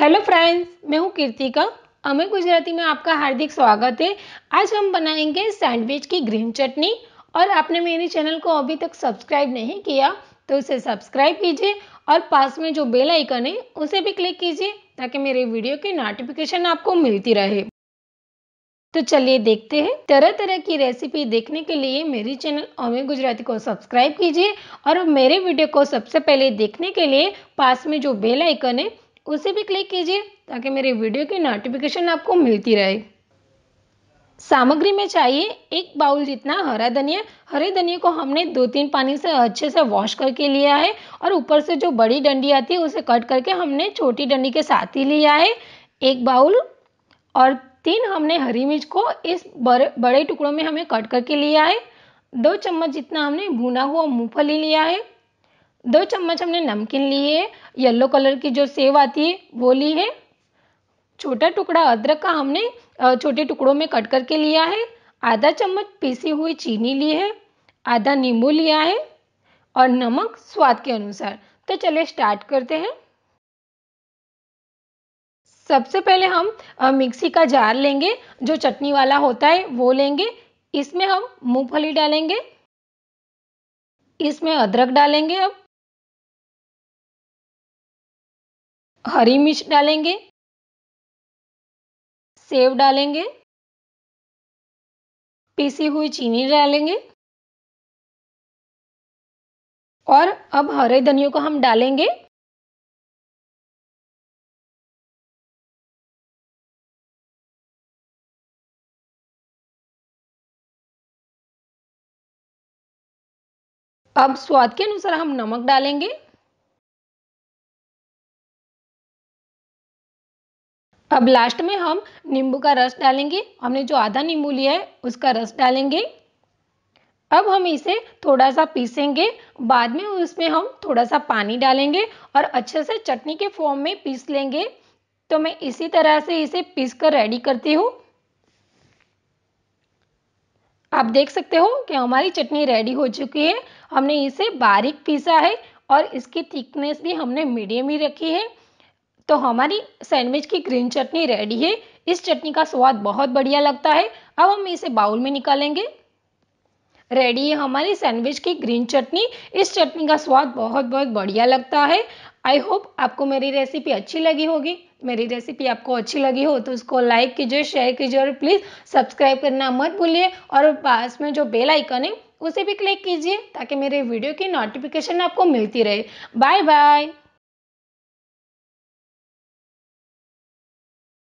hello friends मैं हूँ कीर्तिका अमे गुजराती में आपका हार्दिक स्वागत है आज हम बनाएंगे सैंडविच की ग्रीन चटनी और आपने मेरे चैनल को अभी तक सब्सक्राइब नहीं किया तो उसे सब्सक्राइब कीजिए और पास में जो बेल आइकन है उसे भी क्लिक कीजिए ताकि मेरे वीडियो की नोटिफिकेशन आपको मिलती रहे तो चलिए देखते हैं तरह तरह की रेसिपी देखने के लिए मेरे चैनल अमे गुजराती को सब्सक्राइब कीजिए और मेरे वीडियो को सबसे पहले देखने के लिए पास में जो बेल आइकन है उसे भी क्लिक कीजिए ताकि मेरे वीडियो की नोटिफिकेशन आपको मिलती रहे सामग्री में चाहिए एक बाउल जितना हरा धनिया हरे धनिया को हमने दो तीन पानी से अच्छे से वॉश करके लिया है और ऊपर से जो बड़ी डंडी आती है उसे कट करके हमने छोटी डंडी के साथ ही लिया है एक बाउल और तीन हमने हरी मिर्च को इस बड़े बड़े टुकड़ों में हमें कट करके लिया है दो चम्मच जितना हमने भुना हुआ मूँगफली लिया है दो चम्मच हमने नमकीन ली है येलो कलर की जो सेव आती है वो ली है छोटा टुकड़ा अदरक का हमने छोटे टुकड़ों में कट करके लिया है आधा चम्मच पीसी हुई चीनी ली है आधा नींबू लिया है और नमक स्वाद के अनुसार तो चलिए स्टार्ट करते हैं सबसे पहले हम मिक्सी का जार लेंगे जो चटनी वाला होता है वो लेंगे इसमें हम मूंगफली डालेंगे इसमें अदरक डालेंगे अब हरी मिर्च डालेंगे सेव डालेंगे पीसी हुई चीनी डालेंगे और अब हरे धनियों को हम डालेंगे अब स्वाद के अनुसार हम नमक डालेंगे अब लास्ट में हम नींबू का रस डालेंगे हमने जो आधा नींबू लिया है उसका रस डालेंगे अब हम इसे थोड़ा सा पीसेंगे बाद में उसमें हम थोड़ा सा पानी डालेंगे और अच्छे से चटनी के फॉर्म में पीस लेंगे तो मैं इसी तरह से इसे पीस कर रेडी करती हूँ आप देख सकते हो कि हमारी चटनी रेडी हो चुकी है हमने इसे बारीक पीसा है और इसकी थिकनेस भी हमने मीडियम ही रखी है तो हमारी सैंडविच की ग्रीन चटनी रेडी है इस चटनी का स्वाद बहुत बढ़िया लगता है अब हम इसे बाउल में निकालेंगे रेडी है हमारी सैंडविच की ग्रीन चटनी इस चटनी का स्वाद बहुत बहुत बढ़िया लगता है आई होप आपको मेरी रेसिपी अच्छी लगी होगी मेरी रेसिपी आपको अच्छी लगी हो तो उसको लाइक कीजिए शेयर कीजिए और प्लीज़ सब्सक्राइब करना मत भूलिए और पास में जो बेल आइकन है उसे भी क्लिक कीजिए ताकि मेरे वीडियो की नोटिफिकेशन आपको मिलती रहे बाय बाय